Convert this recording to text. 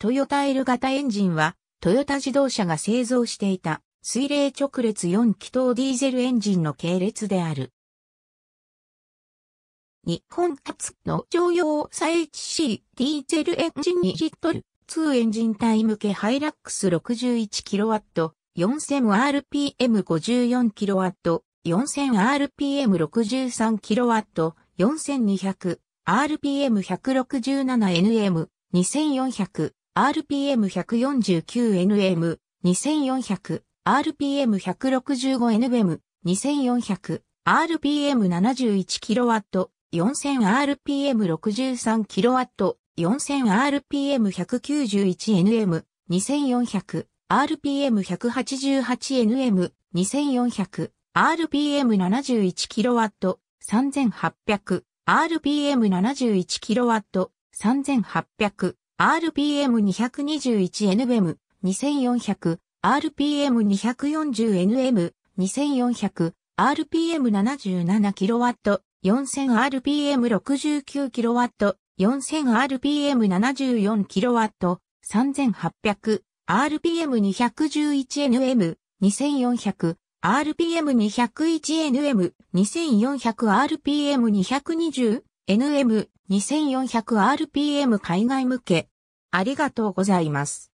トヨタ L 型エンジンは、トヨタ自動車が製造していた、水冷直列4気筒ディーゼルエンジンの系列である。日本初の常用サシ c ディーゼルエンジン2リットル、2エンジン体向けハイラックス 61kW、4000rpm54kW、4000rpm63kW、4200rpm167nm、2400 RPM149NM、2400、RPM165NM、2400、RPM71kW、4000RPM63kW、4000RPM191NM、2400、RPM188NM、2400、RPM71kW、3800、RPM71kW、3800、r p m 2 2 1 n m 2400、RPM240NM、2400、RPM77kW、4000RPM69kW、4000RPM74kW、3800、RPM211NM、2400、RPM201NM、2400RPM220、NM2400RPM 海外向け。ありがとうございます。